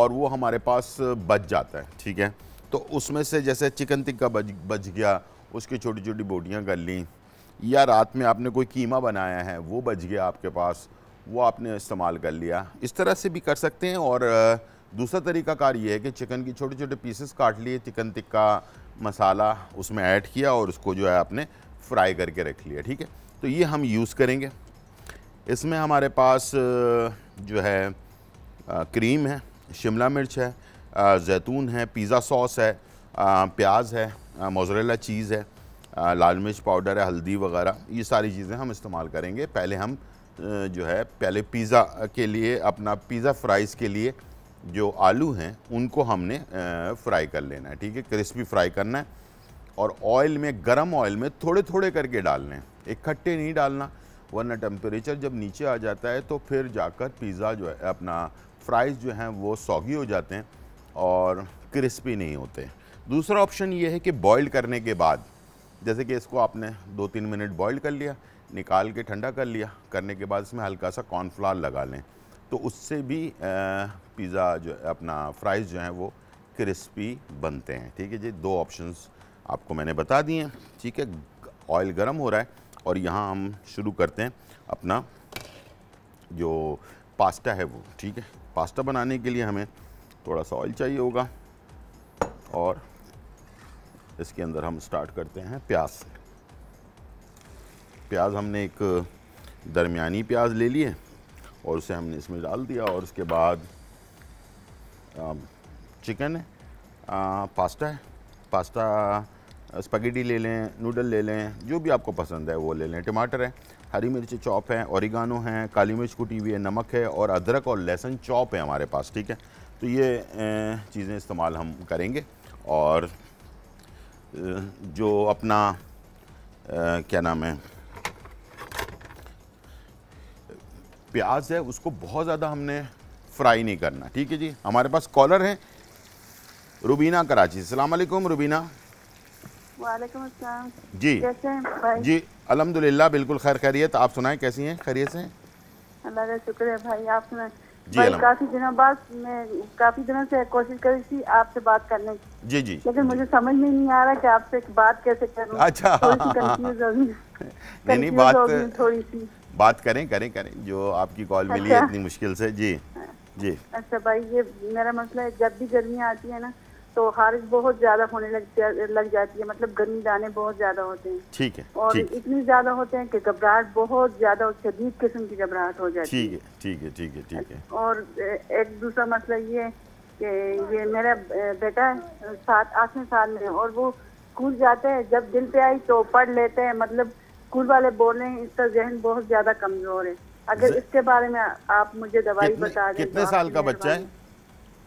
और वो हमारे पास बच जाता है ठीक है तो उसमें से जैसे चिकन टिक्का बच बच गया उसकी छोटी छोटी बोटियाँ कर लीं या रात में आपने कोई कीमा बनाया है वो बच गया आपके पास वो आपने इस्तेमाल कर लिया इस तरह से भी कर सकते हैं और दूसरा तरीका कार ये है कि चिकन की छोटे छोटे पीसेस काट लिए चिकन टिक्का मसाला उसमें ऐड किया और उसको जो है आपने फ्राई करके रख लिया ठीक है तो ये हम यूज़ करेंगे इसमें हमारे पास जो है क्रीम है शिमला मिर्च है जैतून है पिज़्ज़ा सॉस है प्याज है मोजरेला चीज़ है लाल मिर्च पाउडर है हल्दी वगैरह ये सारी चीज़ें हम इस्तेमाल करेंगे पहले हम जो है पहले पिज़्ज़ा के लिए अपना पिज़्ज़ा फ्राइज़ के लिए जो आलू हैं उनको हमने फ्राई कर लेना है ठीक है क्रिस्पी फ्राई करना है और ऑयल में गरम ऑयल में थोड़े थोड़े करके डालने हैं इकट्ठे नहीं डालना वरना टेम्परेचर जब नीचे आ जाता है तो फिर जाकर पिज़्ज़ा जो है अपना फ्राइज़ जो हैं वो सॉगी हो जाते हैं और क्रिस्पी नहीं होते दूसरा ऑप्शन ये है कि बॉयल करने के बाद जैसे कि इसको आपने दो तीन मिनट बॉयल कर लिया निकाल के ठंडा कर लिया करने के बाद इसमें हल्का सा कॉर्नफ्लावर लगा लें तो उससे भी पिज़्ज़ा जो है अपना फ्राइज़ जो हैं वो क्रिस्पी बनते हैं ठीक है जी दो ऑप्शंस आपको मैंने बता दिए हैं ठीक है ऑयल गर्म हो रहा है और यहाँ हम शुरू करते हैं अपना जो पास्ता है वो ठीक है पास्ता बनाने के लिए हमें थोड़ा सा ऑयल चाहिए होगा और इसके अंदर हम स्टार्ट करते हैं प्याज प्याज हमने एक दरमियानी प्याज ले लिए और उसे हमने इसमें डाल दिया और उसके बाद चिकन है पास्ता है पास्ता स्पगेटी ले लें नूडल ले लें जो भी आपको पसंद है वो ले लें टमाटर है हरी मिर्च चॉप है औरिगानो है काली मिर्च कुटी हुई है नमक है और अदरक और लहसुन चॉप है हमारे पास ठीक है तो ये चीज़ें इस्तेमाल हम करेंगे और जो अपना क्या नाम है प्याज है उसको बहुत ज़्यादा हमने फ्राई नहीं करना ठीक है जी हमारे पास कॉलर है रुबीना कराची सलामकुम रुबीना जी कैसे हैं भाई जी अलहमदुल्ला बिल्कुल खैर खैरियत आप सुनाए कैसी हैं खैरियत से अल्लाह का शुक्र है भाई आप सुनाएं जी काफी दिनों बाद मैं काफी दिनों से कोशिश कर रही थी आपसे बात करने की जी जी लेकिन मुझे समझ में नहीं आ रहा कि आपसे बात कैसे करूं अच्छा नहीं नहीं बात थोड़ी सी बात करें करें करें जो आपकी कॉल मिली है अच्छा। इतनी मुश्किल से जी जी अच्छा भाई ये मेरा मसला है जब भी गर्मी आती है ना तो खारिश बहुत ज्यादा होने लग जा, लग जाती है मतलब गर्मी दाने बहुत ज्यादा होते हैं ठीक है और इतनी ज्यादा होते हैं कि घबराहट बहुत ज्यादा शदीद किस्म की घबराहट हो जाती है ठीक है ठीक है ठीक है और एक दूसरा मसला ये कि ये मेरा बेटा है सात आठवें साल में और वो स्कूल जाते हैं जब दिल पे आई तो पढ़ लेते हैं मतलब स्कूल वाले बोल रहे हैं इसका जहन बहुत ज्यादा कमजोर है अगर इसके बारे में आप मुझे दवाई बता दें तो कितने साल का बच्चा है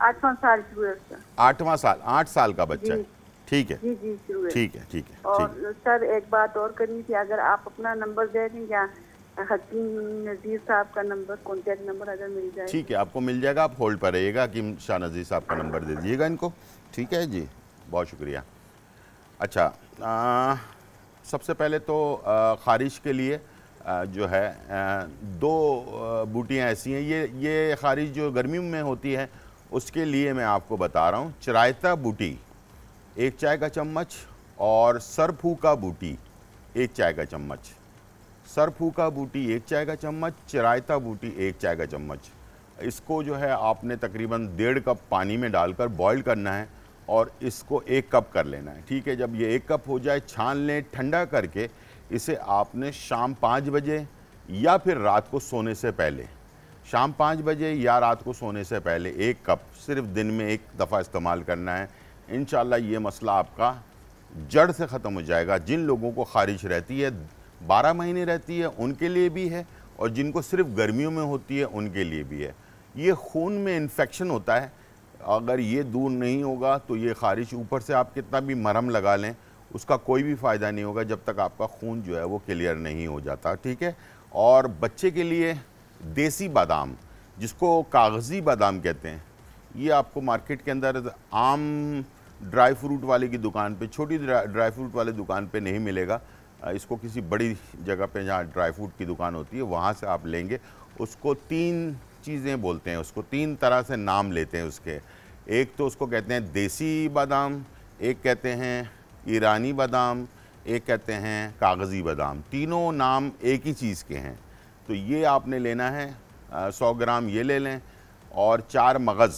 आठवां साल शुरू है आठवां साल आठ साल का बच्चा है ठीक है जी जी शुरू है ठीक है ठीक है और सर एक बात और करनी थी अगर आप अपना नंबर दे दें या हकीम नज़ीर साहब का नंबर नंबर अगर मिल जाए ठीक है आपको मिल जाएगा आप होल्ड पर रहिएगा हकीम शाह नज़ीर साहब का नंबर दे दीजिएगा इनको ठीक है जी बहुत शुक्रिया अच्छा आ, सबसे पहले तो ख़ारिश के लिए आ, जो है आ, दो बूटियाँ ऐसी हैं ये ये ख़ारिश जो गर्मी में होती है उसके लिए मैं आपको बता रहा हूँ चरायता बूटी एक चाय का चम्मच और सरफू का बूटी एक चाय का चम्मच सरफू का बूटी एक चाय का चम्मच चरायता बूटी एक चाय का चम्मच इसको जो है आपने तकरीबन डेढ़ कप पानी में डालकर बॉईल करना है और इसको एक कप कर लेना है ठीक है जब ये एक कप हो जाए छान लें ठंडा करके इसे आपने शाम पाँच बजे या फिर रात को सोने से पहले शाम पाँच बजे या रात को सोने से पहले एक कप सिर्फ दिन में एक दफ़ा इस्तेमाल करना है इन ये मसला आपका जड़ से ख़त्म हो जाएगा जिन लोगों को ख़ारिश रहती है बारह महीने रहती है उनके लिए भी है और जिनको सिर्फ गर्मियों में होती है उनके लिए भी है ये खून में इन्फेक्शन होता है अगर ये दूर नहीं होगा तो ये ख़ारिश ऊपर से आप कितना भी मरहम लगा लें उसका कोई भी फ़ायदा नहीं होगा जब तक आपका खून जो है वो क्लियर नहीं हो जाता ठीक है और बच्चे के लिए देसी बादाम जिसको कागज़ी बादाम कहते हैं ये आपको मार्केट के अंदर आम ड्राई फ्रूट वाले की दुकान पे छोटी ड्राई फ्रूट वाले दुकान पे नहीं मिलेगा इसको किसी बड़ी जगह पे जहाँ ड्राई फ्रूट की दुकान होती है वहाँ से आप लेंगे उसको तीन चीज़ें बोलते हैं उसको तीन तरह से नाम लेते हैं उसके एक तो उसको कहते हैं देसी बादाम एक कहते हैं ईरानी बादाम एक कहते हैं कागज़ी बादाम तीनों नाम एक ही चीज़ के हैं तो ये आपने लेना है सौ ग्राम ये ले लें और चार मगज़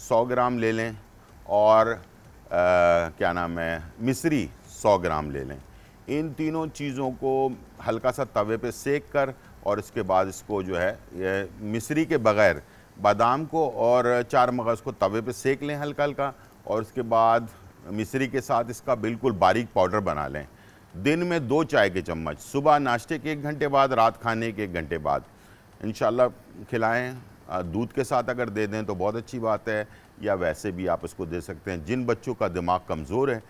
सौ ग्राम ले लें और आ, क्या नाम है मिसरी सौ ग्राम ले लें इन तीनों चीज़ों को हल्का सा तवे पे सेक कर और इसके बाद इसको जो है ये मिसरी के बग़ैर बादाम को और चार मगज़ को तवे पे सेक लें हल्का हल्का और उसके बाद मिसरी के साथ इसका बिल्कुल बारीक पाउडर बना लें दिन में दो चाय के चम्मच सुबह नाश्ते के एक घंटे बाद रात खाने के एक घंटे बाद इन खिलाएं दूध के साथ अगर दे दें तो बहुत अच्छी बात है या वैसे भी आप इसको दे सकते हैं जिन बच्चों का दिमाग कमज़ोर है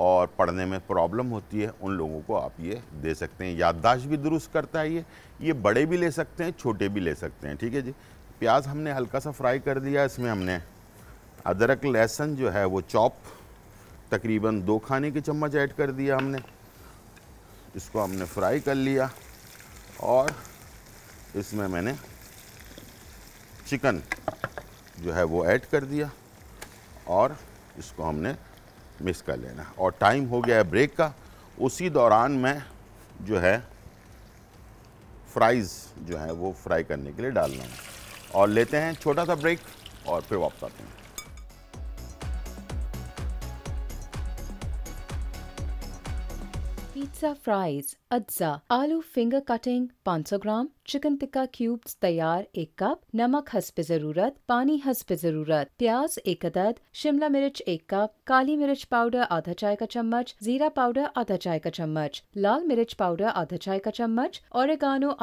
और पढ़ने में प्रॉब्लम होती है उन लोगों को आप ये दे सकते हैं याददाश्त भी दुरुस्त करता है ये ये बड़े भी ले सकते हैं छोटे भी ले सकते हैं ठीक है जी प्याज हमने हल्का सा फ्राई कर दिया इसमें हमने अदरक लहसुन जो है वो चॉप तकरीबन दो खाने के चम्मच ऐड कर दिया हमने इसको हमने फ्राई कर लिया और इसमें मैंने चिकन जो है वो ऐड कर दिया और इसको हमने मिक्स कर लेना और टाइम हो गया है ब्रेक का उसी दौरान मैं जो है फ्राइज़ जो है वो फ्राई करने के लिए डालना हूँ और लेते हैं छोटा सा ब्रेक और फिर वापस आते हैं pizza fries अज्जा आलू finger cutting 500 gram chicken tikka cubes तैयार एक कप नमक पे जरूरत पानी पे जरूरत प्याज एक अदद शिमला मिर्च एक कप काली मिर्च पाउडर आधा चाय का चम्मच जीरा पाउडर आधा चाय का चम्मच लाल मिर्च पाउडर आधा चाय का चम्मच और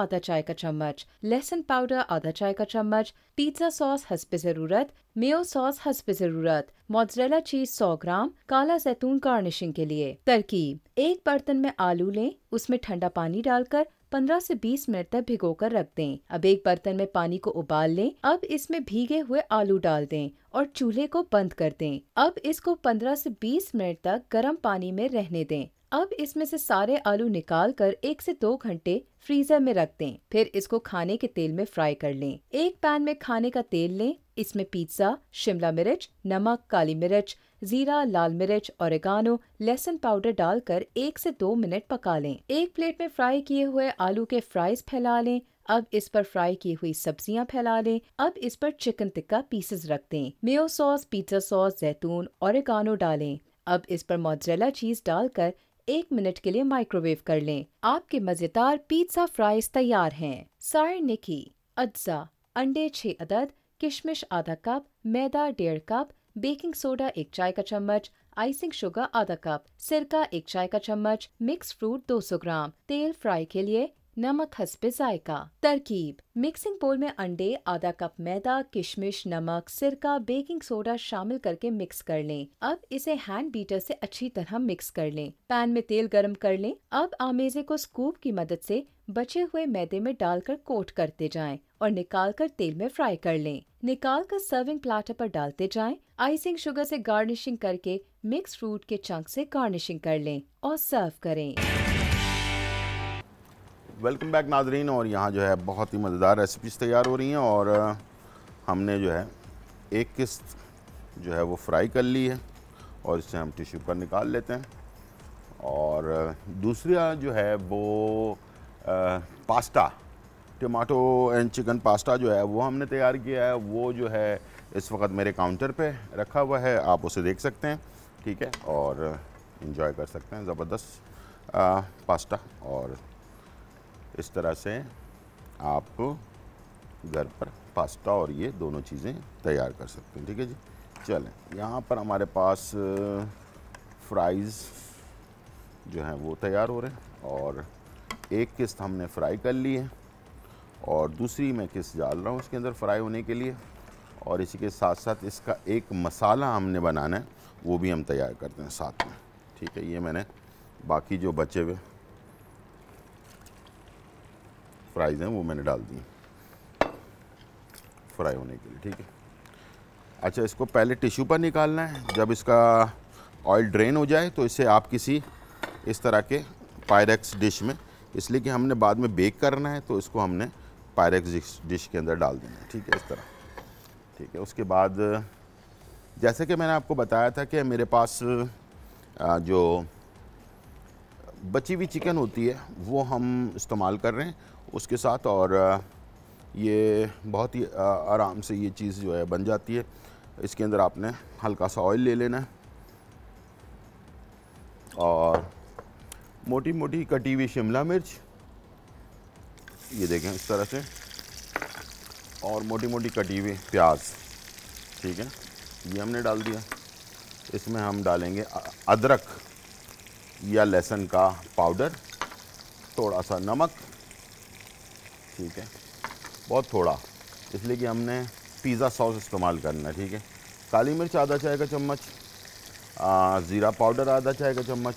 आधा चाय का चम्मच लहसुन पाउडर आधा चाय का चम्मच पिज्जा सॉस पे जरूरत मेयो सॉस पे जरूरत मोजरेला चीज 100 ग्राम काला जैतून गार्निशिंग के लिए तरकीब एक बर्तन में आलू लें उसमें ठंडा पानी डालकर 15 से 20 मिनट तक भिगो कर रख दें अब एक बर्तन में पानी को उबाल लें अब इसमें भीगे हुए आलू डाल दें और चूल्हे को बंद कर दें अब इसको 15 से 20 मिनट तक गर्म पानी में रहने दें अब इसमें से सारे आलू निकाल कर एक से दो घंटे फ्रीजर में रख दें फिर इसको खाने के तेल में फ्राई कर लें एक पैन में खाने का तेल लें इसमें पिज्जा शिमला मिर्च नमक काली मिर्च जीरा लाल मिर्च एगानो लहसुन पाउडर डालकर एक से दो मिनट पका लें एक प्लेट में फ्राई किए हुए आलू के फ्राइज फैला लें अब इस पर फ्राई की हुई सब्जियां फैला लें अब इस पर चिकन टिक्का पीसेस रख दें मेयो सॉस पिज्जा सॉस जैतून एगानो डालें अब इस पर मोजरेला चीज डालकर एक मिनट के लिए माइक्रोवेव कर लें आपके मजेदार पिज्जा फ्राइज तैयार हैं सार निकी अज्जा अंडे छह अदद किशमिश आधा कप मैदा डेढ़ कप बेकिंग सोडा एक चाय का चम्मच आइसिंग शुगर आधा कप सिरका एक चाय का चम्मच मिक्स फ्रूट 200 ग्राम तेल फ्राई के लिए नमक हसब जायका तरकीब मिक्सिंग बोल में अंडे आधा कप मैदा किशमिश नमक सिरका बेकिंग सोडा शामिल करके मिक्स कर लें अब इसे हैंड बीटर से अच्छी तरह मिक्स कर लें पैन में तेल गर्म कर लें अब आमेजे को स्कूप की मदद से बचे हुए मैदे में डालकर कोट करते जाएं और निकाल कर तेल में फ्राई कर लें निकाल कर सर्विंग प्लाटर पर डालते जाएं आइसिंग शुगर से गार्निशिंग करके मिक्स फ्रूट के चंक से गार्निशिंग कर लें और सर्व करें वेलकम बैक नाजरीन और यहाँ जो है बहुत ही मज़ेदार रेसिपीज़ तैयार हो रही हैं और हमने जो है एक किस्त जो है वो फ्राई कर ली है और इसे हम टिश्यू पर निकाल लेते हैं और दूसरा जो है वो आ, pasta tomato and chicken pasta जो है वो हमने तैयार किया है वो जो है इस वक्त मेरे काउंटर पे रखा हुआ है आप उसे देख सकते हैं ठीक है और इन्जॉय कर सकते हैं ज़बरदस्त पास्ता और इस तरह से आप घर पर पास्ता और ये दोनों चीज़ें तैयार कर सकते हैं ठीक है जी चलें यहाँ पर हमारे पास फ्राइज़ जो हैं वो तैयार हो रहे हैं और एक किस्त हमने फ्राई कर ली है और दूसरी मैं किस्त डाल रहा हूँ उसके अंदर फ्राई होने के लिए और इसी के साथ साथ इसका एक मसाला हमने बनाना है वो भी हम तैयार करते हैं साथ में ठीक है ये मैंने बाकी जो बचे हुए फ्राइज़ हैं वो मैंने डाल दिए फ्राई होने के लिए ठीक है अच्छा इसको पहले टिश्यू पर निकालना है जब इसका ऑयल ड्रेन हो जाए तो इसे आप किसी इस तरह के पायरेक्स डिश में इसलिए कि हमने बाद में बेक करना है तो इसको हमने पायरेक्स डिश के अंदर डाल देना है ठीक है इस तरह ठीक है उसके बाद जैसे कि मैंने आपको बताया था कि मेरे पास जो बची हुई चिकन होती है वो हम इस्तेमाल कर रहे हैं उसके साथ और ये बहुत ही आराम से ये चीज़ जो है बन जाती है इसके अंदर आपने हल्का सा ऑयल ले लेना है और मोटी मोटी कटी हुई शिमला मिर्च ये देखें इस तरह से और मोटी मोटी कटी हुई प्याज ठीक है ये हमने डाल दिया इसमें हम डालेंगे अदरक या लहसुन का पाउडर थोड़ा सा नमक ठीक है बहुत थोड़ा इसलिए कि हमने पिज़्ज़ा सॉस इस्तेमाल करना है ठीक है काली मिर्च आधा चाय का चम्मच ज़ीरा पाउडर आधा चाय का चम्मच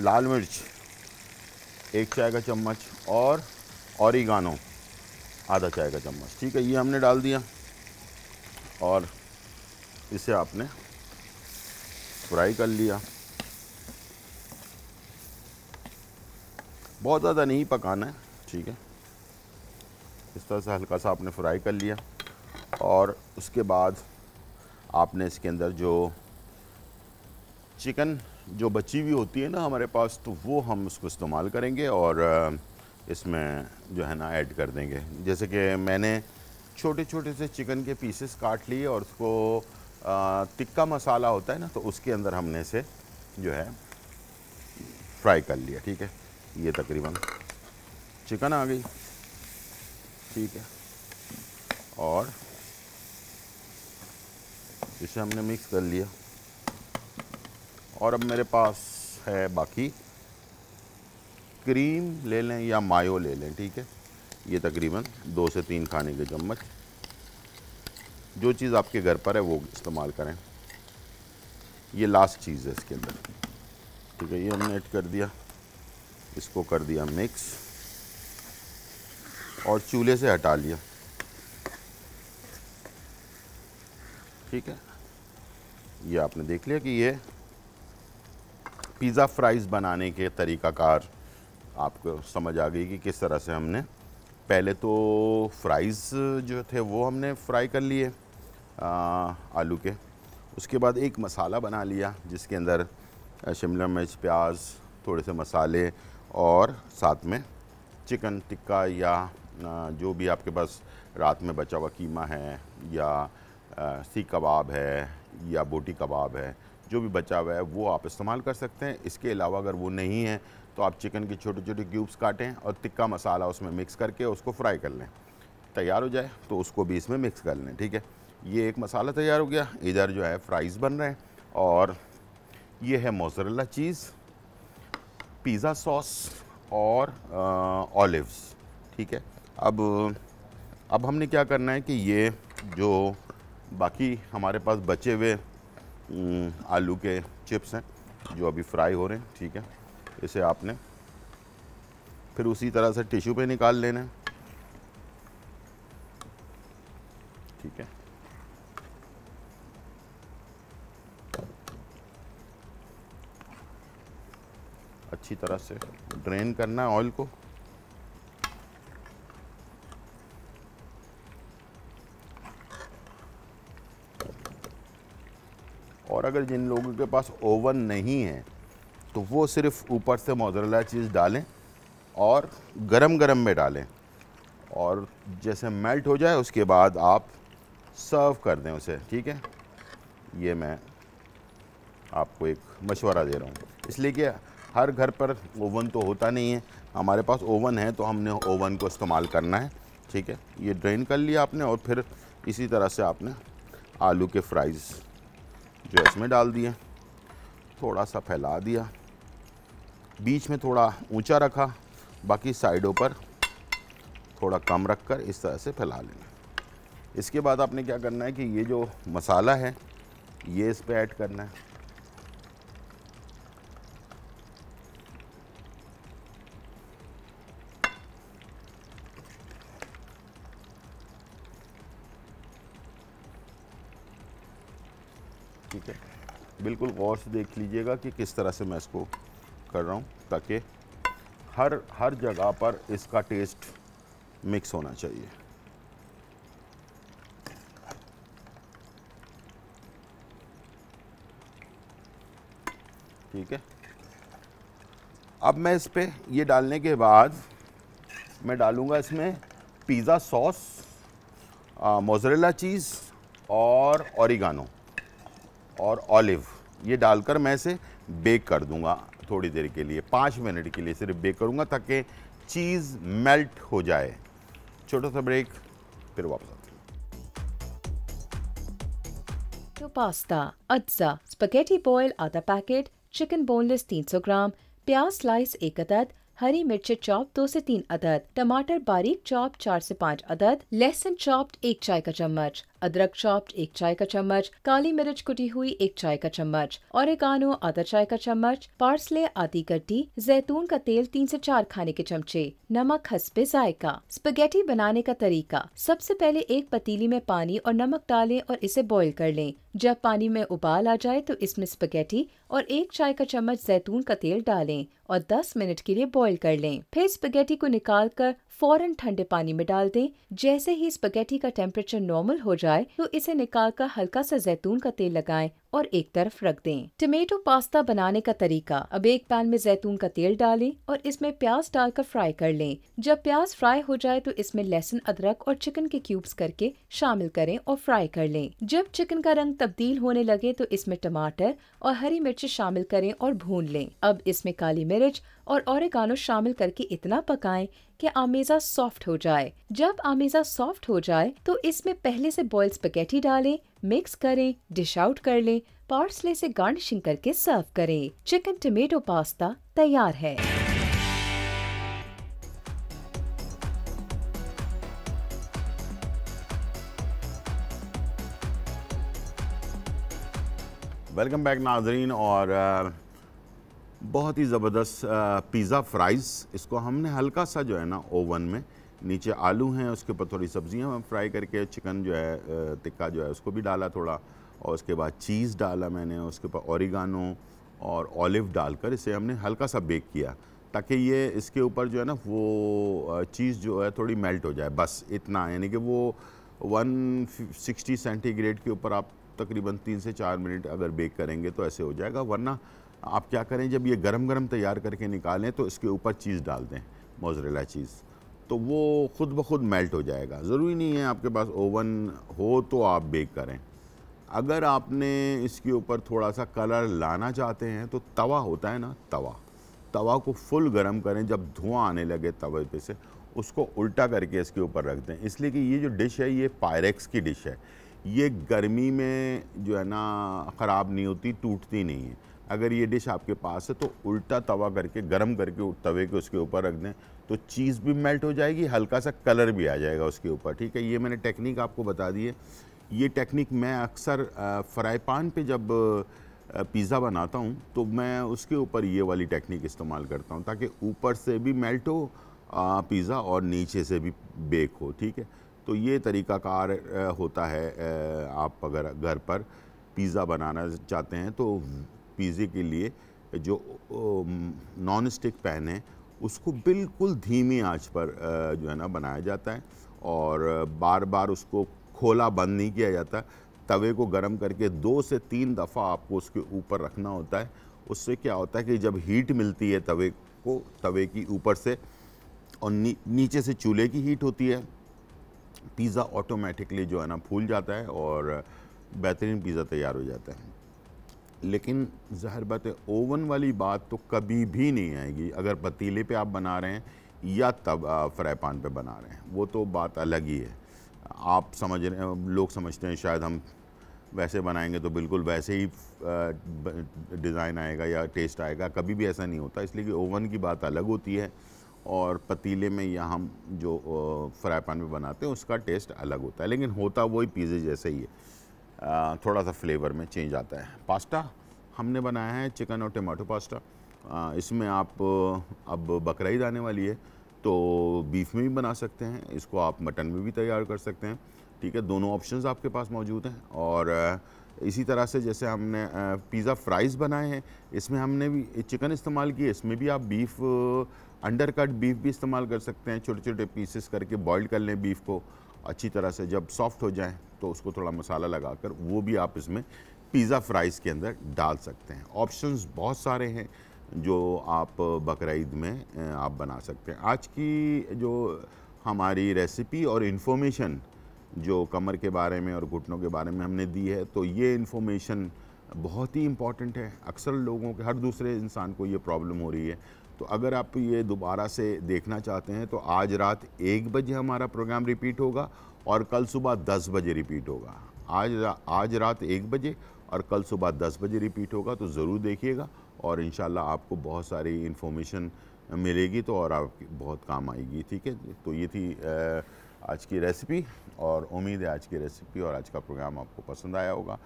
लाल मिर्च एक चाय का चम्मच और औरिगानो आधा चाय का चम्मच ठीक है ये हमने डाल दिया और इसे आपने फ्राई कर लिया बहुत ज़्यादा नहीं पकाना है ठीक है इस तरह से हल्का सा आपने फ्राई कर लिया और उसके बाद आपने इसके अंदर जो चिकन जो बची हुई होती है ना हमारे पास तो वो हम उसको इस्तेमाल करेंगे और इसमें जो है ना ऐड कर देंगे जैसे कि मैंने छोटे छोटे से चिकन के पीसेस काट लिए और उसको टिक्का मसाला होता है ना तो उसके अंदर हमने इसे जो है फ्राई कर लिया ठीक है ये तकरीबन चिकन आ गई ठीक है और इसे हमने मिक्स कर लिया और अब मेरे पास है बाकी क्रीम ले लें या मायो ले लें ठीक है ये तकरीबन दो से तीन खाने के चम्मच जो चीज़ आपके घर पर है वो इस्तेमाल करें ये लास्ट चीज़ है इसके अंदर ठीक है ये हमने ऐड कर दिया इसको कर दिया मिक्स और चूल्हे से हटा लिया ठीक है ये आपने देख लिया कि ये पिज़्ज़ा फ्राइज़ बनाने के तरीकाकार आपको समझ आ गई कि किस तरह से हमने पहले तो फ्राइज़ जो थे वो हमने फ्राई कर लिए आलू के उसके बाद एक मसाला बना लिया जिसके अंदर शिमला मिर्च प्याज थोड़े से मसाले और साथ में चिकन टिक्का या जो भी आपके पास रात में बचा हुआ कीमा है या सी कबाब है या बोटी कबाब है जो भी बचा हुआ है वो आप इस्तेमाल कर सकते हैं इसके अलावा अगर वो नहीं है तो आप चिकन के छोटे छोटे क्यूब्स काटें और टिक्का मसाला उसमें मिक्स करके उसको फ्राई कर लें तैयार हो जाए तो उसको भी इसमें मिक्स कर लें ठीक है ये एक मसाला तैयार हो गया इधर जो है फ्राइज़ बन रहे हैं और ये है मोजरेला चीज़ पिज़्ज़ा सॉस और ऑलिव्स ठीक है अब अब हमने क्या करना है कि ये जो बाकी हमारे पास बचे हुए आलू के चिप्स हैं जो अभी फ्राई हो रहे हैं ठीक है इसे आपने फिर उसी तरह से टिश्यू पे निकाल लेना है ठीक है अच्छी तरह से ड्रेन करना है ऑयल को और अगर जिन लोगों के पास ओवन नहीं है तो वो सिर्फ ऊपर से मोजरेला चीज़ डालें और गरम गरम में डालें और जैसे मेल्ट हो जाए उसके बाद आप सर्व कर दें उसे ठीक है ये मैं आपको एक मशवरा दे रहा हूँ इसलिए कि हर घर पर ओवन तो होता नहीं है हमारे पास ओवन है तो हमने ओवन को इस्तेमाल करना है ठीक है ये ड्रेन कर लिया आपने और फिर इसी तरह से आपने आलू के फ्राइज़ जो इसमें डाल दिए थोड़ा सा फैला दिया बीच में थोड़ा ऊंचा रखा बाकी साइडों पर थोड़ा कम रख कर इस तरह से फैला लेना इसके बाद आपने क्या करना है कि ये जो मसाला है ये इस पर ऐड करना है बिल्कुल गौर से देख लीजिएगा कि किस तरह से मैं इसको कर रहा हूँ ताकि हर हर जगह पर इसका टेस्ट मिक्स होना चाहिए ठीक है अब मैं इस पर यह डालने के बाद मैं डालूँगा इसमें पिज़्ज़ा सॉस मोजरेला चीज़ और औरिगानो और ऑलिव ये डालकर मैं इसे बेक कर दूंगा थोड़ी देर के लिए पाँच मिनट के लिए सिर्फ बेक करूंगा ताकि चीज़ मेल्ट हो जाए छोटा सा ब्रेक फिर वापस आते To पास्ता अज्जा spaghetti बॉयल आधा पैकेट चिकन बोनलेस 300 ग्राम प्याज स्लाइस एक अदद हरी मिर्च चॉप दो से तीन अदद टमाटर बारीक चॉप चार से पाँच अदद लहसुन चॉप्ड एक चाय का चम्मच अदरक चॉप्ड एक चाय का चम्मच काली मिर्च कुटी हुई एक चाय का चम्मच और एक आनो आधा चाय का चम्मच पार्सले आधी कट्टी जैतून का तेल तीन से चार खाने के चमचे नमक हसपे जायका स्पगेटी बनाने का तरीका सबसे पहले एक पतीली में पानी और नमक डालें और इसे बॉईल कर लें जब पानी में उबाल आ जाए तो इसमें स्पगेटी और एक चाय का चम्मच जैतून का तेल डालें और 10 मिनट के लिए बॉईल कर लें फिर स्पगेटी को निकाल कर फौरन ठंडे पानी में डाल दें जैसे ही स्पगेटी का टेम्परेचर नॉर्मल हो जाए तो इसे निकाल कर हल्का सा जैतून का तेल लगाएं और एक तरफ रख दें टमेटो पास्ता बनाने का तरीका अब एक पैन में जैतून का तेल डालें और इसमें प्याज डालकर फ्राई कर लें जब प्याज फ्राई हो जाए तो इसमें लहसुन अदरक और चिकन के क्यूब्स करके शामिल करें और फ्राई कर लें जब चिकन का रंग तब्दील होने लगे तो इसमें टमाटर और हरी मिर्च शामिल करें और भून लें अब इसमें काली मिर्च और औरगानो शामिल करके इतना पकाएं कि आमेजा सॉफ्ट हो जाए जब आमेजा सॉफ्ट हो जाए तो इसमें पहले से बॉयल स्पेगेटी डालें मिक्स करें डिश आउट कर लें पार्सले से गार्निशिंग करके सर्व करें चिकन टमेटो पास्ता तैयार है वेलकम बैक नाजरीन और uh, बहुत ही ज़बरदस्त पिज़्ज़ा फ्राइज़ इसको हमने हल्का सा जो है ना ओवन में नीचे आलू हैं उसके ऊपर थोड़ी सब्जियां हम फ्राई करके चिकन जो है टिक्का जो है उसको भी डाला थोड़ा और उसके बाद चीज़ डाला मैंने उसके ऊपर औरिगानो और ऑलिव डालकर इसे हमने हल्का सा बेक किया ताकि ये इसके ऊपर जो है ना वो चीज़ जो है थोड़ी मेल्ट हो जाए बस इतना यानी कि वो 160 सेंटीग्रेड के ऊपर आप तकरीबन तीन से चार मिनट अगर बेक करेंगे तो ऐसे हो जाएगा वरना आप क्या करें जब ये गरम गरम तैयार करके निकालें तो इसके ऊपर चीज़ डाल दें मोजरेला चीज़ तो वो ख़ुद ब खुद मेल्ट हो जाएगा ज़रूरी नहीं है आपके पास ओवन हो तो आप बेक करें अगर आपने इसके ऊपर थोड़ा सा कलर लाना चाहते हैं तो तवा होता है ना तवा तवा को फुल गर्म करें जब धुआं आने लगे तवे पे से उसको उल्टा करके इसके ऊपर रख दें इसलिए कि ये जो डिश है ये पायरेक्स की डिश है ये गर्मी में जो है ना ख़राब नहीं होती टूटती नहीं है अगर ये डिश आपके पास है तो उल्टा तवा करके गर्म करके तवे के उसके ऊपर रख दें तो चीज़ भी मेल्ट हो जाएगी हल्का सा कलर भी आ जाएगा उसके ऊपर ठीक है ये मैंने टेक्निक आपको बता दी है ये टेक्निक मैं अक्सर फ्राई पान पे जब पिज़्ज़ा बनाता हूँ तो मैं उसके ऊपर ये वाली टेक्निक इस्तेमाल करता हूँ ताकि ऊपर से भी मेल्ट हो पिज़्ज़ा और नीचे से भी बेक हो ठीक है तो ये तरीक़ाकार होता है आप अगर घर पर पिज़्ज़ा बनाना चाहते हैं तो पिज़्ज़े के लिए जो नॉन स्टिक पैन है उसको बिल्कुल धीमी आंच पर जो है ना बनाया जाता है और बार बार उसको खोला बंद नहीं किया जाता तवे को गर्म करके दो से तीन दफ़ा आपको उसके ऊपर रखना होता है उससे क्या होता है कि जब हीट मिलती है तवे को तवे की ऊपर से और नी, नीचे से चूल्हे की हीट होती है पिज़्ज़ा ऑटोमेटिकली जो है ना फूल जाता है और बेहतरीन पिज़्ज़ा तैयार हो जाता है लेकिन जहर बात है ओवन वाली बात तो कभी भी नहीं आएगी अगर पतीले पे आप बना रहे हैं या तब फ्राई पान पे बना रहे हैं वो तो बात अलग ही है आप समझ रहे हैं लोग समझते हैं शायद हम वैसे बनाएंगे तो बिल्कुल वैसे ही डिज़ाइन आएगा या टेस्ट आएगा कभी भी ऐसा नहीं होता इसलिए कि ओवन की बात अलग होती है और पतीले में या हम जो फ्राई पान में बनाते हैं उसका टेस्ट अलग होता है लेकिन होता वही पिज़्ज़े जैसे ही है थोड़ा सा फ्लेवर में चेंज आता है पास्ता हमने बनाया है चिकन और टमाटो पास्ता इसमें आप अब बकरा आने वाली है तो बीफ में भी बना सकते हैं इसको आप मटन में भी तैयार कर सकते हैं ठीक है दोनों ऑप्शंस आपके पास मौजूद हैं और इसी तरह से जैसे हमने पिज़्ज़ा फ्राइज़ बनाए हैं इसमें हमने भी चिकन इस्तेमाल किए इसमें भी आप बीफ अंडर कट बीफ भी इस्तेमाल कर सकते हैं छोटे छोटे पीसेस करके बॉईल कर लें बीफ को अच्छी तरह से जब सॉफ्ट हो जाएँ तो उसको थोड़ा मसाला लगाकर वो भी आप इसमें पिज़्ज़ा फ्राइज़ के अंदर डाल सकते हैं ऑप्शंस बहुत सारे हैं जो आप बकरीद में आप बना सकते हैं आज की जो हमारी रेसिपी और इन्फॉर्मेशन जो कमर के बारे में और घुटनों के बारे में हमने दी है तो ये इन्फॉर्मेशन बहुत ही इम्पॉर्टेंट है अक्सर लोगों के हर दूसरे इंसान को ये प्रॉब्लम हो रही है तो अगर आप ये दोबारा से देखना चाहते हैं तो आज रात एक बजे हमारा प्रोग्राम रिपीट होगा और कल सुबह दस बजे रिपीट होगा आज रा, आज रात एक बजे और कल सुबह दस बजे रिपीट होगा तो ज़रूर देखिएगा और इन आपको बहुत सारी इन्फॉर्मेशन मिलेगी तो और आपकी बहुत काम आएगी ठीक है तो ये थी आज की रेसिपी और उम्मीद है आज की रेसिपी और आज का प्रोग्राम आपको पसंद आया होगा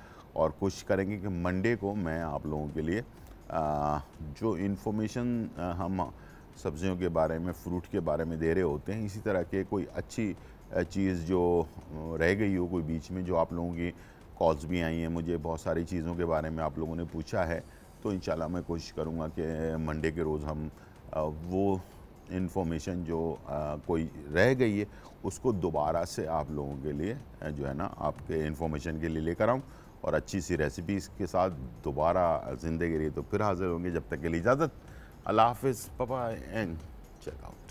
और कोशिश करेंगे कि मंडे को मैं आप लोगों के लिए जो इन्फॉर्मेशन हम सब्जियों के बारे में फ्रूट के बारे में दे रहे होते हैं इसी तरह के कोई अच्छी चीज़ जो रह गई हो कोई बीच में जो आप लोगों की कॉल्स भी आई हैं मुझे बहुत सारी चीज़ों के बारे में आप लोगों ने पूछा है तो इन मैं कोशिश करूँगा कि मंडे के रोज़ हम वो इन्फॉर्मेशन जो कोई रह गई है उसको दोबारा से आप लोगों के लिए जो है ना आपके इन्फॉर्मेशन के लिए लेकर आऊँ और अच्छी सी रेसिपीज़ के साथ दोबारा जिंदगी रही तो फिर हाज़िर होंगे जब तक के लिए इजाज़त अल्लाह हाफिज़ पापा एंड चेकआउट